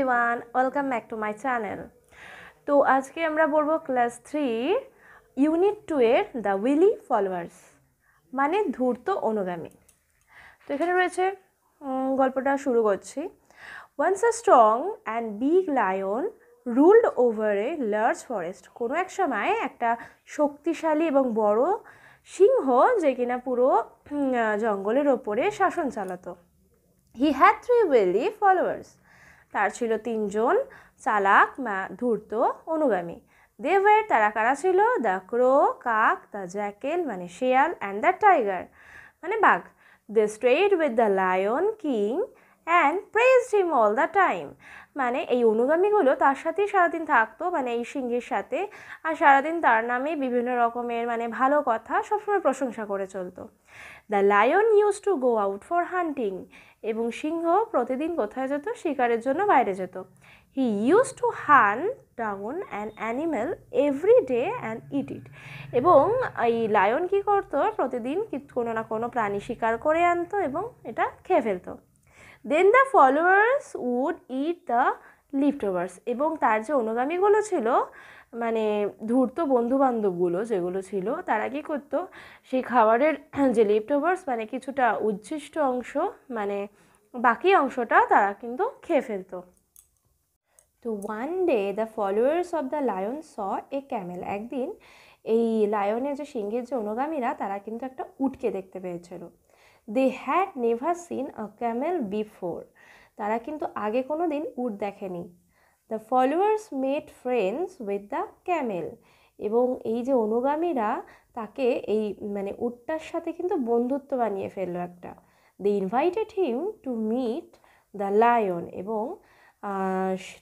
Everyone welcome back to my channel তো আজকে আমরা বলবো ক্লাস থ্রি ইউনিট টু এর দ্য উইলি ফলোয়ার্স মানে ধূর্ত অনুগামী তো এখানে রয়েছে গল্পটা শুরু করছি once a strong and big lion ruled over a large forest কোনো এক সময় একটা শক্তিশালী এবং বড় সিংহ যে কিনা পুরো জঙ্গলের ওপরে শাসন চালাতো he had three wily followers তার ছিল তিনজন চালাক ধূর্ত অনুগামী দেবের তারা কারা ছিল দ্য ক্রো কাক দ্য জ্যাকেল মানে শেয়াল অ্যান্ড দ্য টাইগার মানে বাঘ the stayed with the lion king and praised him all the time মানে এই অনুগামীগুলো তার সাথেই সারাদিন থাকতো মানে এই সিংহের সাথে আর সারাদিন তার নামে বিভিন্ন রকমের মানে ভালো কথা সবসময় প্রশংসা করে চলতো the lion use to go out for hunting এবং সিংহ প্রতিদিন কোথায় যেত শিকারের জন্য বাইরে যেত he use to hunt down an animal every day and eat it এবং এই লায়ন কী করতো প্রতিদিন কোনো না কোনো প্রাণী শিকার করে আনতো এবং এটা খেয়ে ফেলতো then the followers would eat the leftovers এবং তার যে অনুগামীগুলো ছিল মানে ধূর্ত বন্ধুবান্ধবগুলো যেগুলো ছিল তারা কী করতো সেই খাবারের যে লিফ্টওভার্স মানে কিছুটা উচ্ছিষ্ট অংশ মানে বাকি অংশটা তারা কিন্তু খেয়ে ফেলতো তো one day the followers of the lion saw a camel একদিন এই লায়নের যে সিংহের যে অনুগামীরা তারা কিন্তু একটা উটকে দেখতে পেয়েছিল they had never seen a camel before তারা কিন্তু আগে কোনো দিন উট দেখেনি the followers made friends with the camel এবং এই যে অনুগামীরা তাকে এই মানে উটটার সাথে কিন্তু বন্ধুত্ব বানিয়ে ফেললো একটা they invited him to meet the lion এবং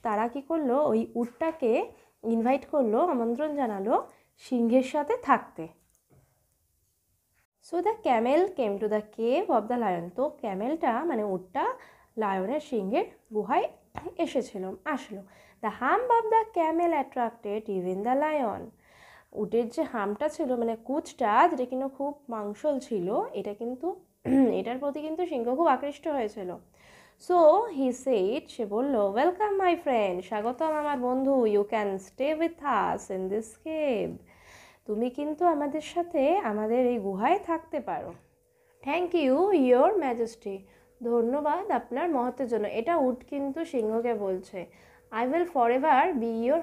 তারা কী করলো ওই উটটাকে ইনভাইট করলো আমন্ত্রণ জানালো সিংহের সাথে থাকতে so the camel came to the cave of the lion তো ক্যামেলটা মানে উটটা লায়নের সিংহের গুহায় এসেছিল আসলো the hump of the camel attracted even the lion উটের যে হামটা ছিল মানে কুচটা যেটা কিন্তু খুব মাংসল ছিল এটা কিন্তু এটার প্রতি কিন্তু সিংহ খুব আকৃষ্ট হয়েছিল সো হি সেট সে বলল ওয়েলকাম মাই ফ্রেন্ড স্বাগতম আমার বন্ধু you can stay with us in this cave তুমি কিন্তু আমাদের সাথে আমাদের এই গুহায় থাকতে পারো থ্যাংক ইউ ইয়োর ম্যাজেস্টি ধন্যবাদ আপনার মহত্বের জন্য এটা উড কিন্তু সিংহকে বলছে I will forever be your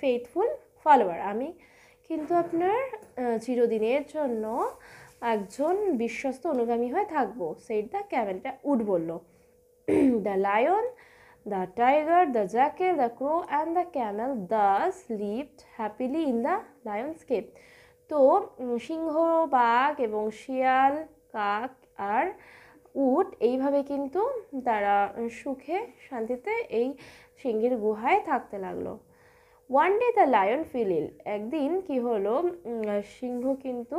faithful follower আমি কিন্তু আপনার চিরদিনের জন্য একজন বিশ্বস্ত অনুগামী হয়ে থাকবো সেট দ্য ক্যামেলটা উট বলল the lion The tiger, the jackal, the crow and the camel thus lived happily in the lion's cave. তো সিংহ বাঘ এবং শিয়াল কাক আর উট এইভাবে কিন্তু তারা সুখে শান্তিতে এই সিংহের গুহায় থাকতে লাগলো one day the lion fell ill একদিন কি হলো সিংহ কিন্তু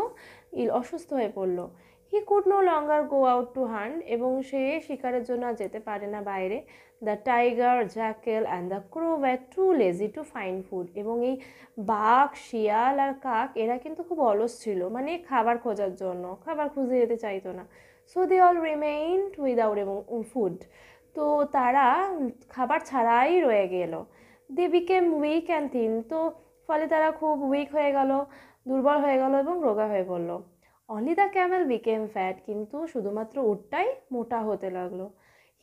ইল অসুস্থ হয়ে পড়লো he could no longer go out to hunt এবং সে শিকারের জন্য আর যেতে পারে না বাইরে the tiger jackal and the crow were too lazy to find food এবং এই বাঘ শিয়াল আর কাক এরা কিন্তু খুব অলস ছিল মানে খাবার খোঁজার জন্য খাবার খুঁজে যেতে চাইতো না so they all remain without এবং ফুড তো তারা খাবার ছাড়াই রয়ে গেল they became weak and thin তো ফলে তারা খুব উইক হয়ে গেল দুর্বল হয়ে গেল এবং রোগা হয়ে পড়লো Only the camel became fat কিন্তু শুধুমাত্র উটটাই মোটা হতে লাগলো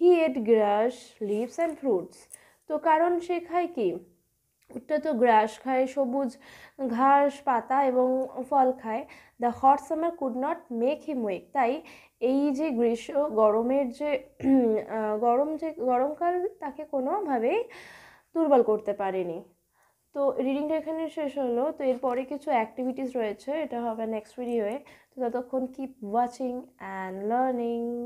he ate grass leaves and fruits তো কারণ সে খায় কি উটটা তো গ্রাস খায় সবুজ ঘাস পাতা এবং ফল খায় the hot summer could not make him weak তাই এই যে গ্রীষ্ম গরমের যে গরম যে গরমকাল তাকে কোনোভাবেই দুর্বল করতে পারেনি তো রিডিংটা এখানে শেষ হলো তো এরপরে কিছু অ্যাক্টিভিটিস রয়েছে এটা হবে নেক্সট ভিডিওয়ে তো ততক্ষণ কিপ ওয়াচিং অ্যান্ড লার্নিং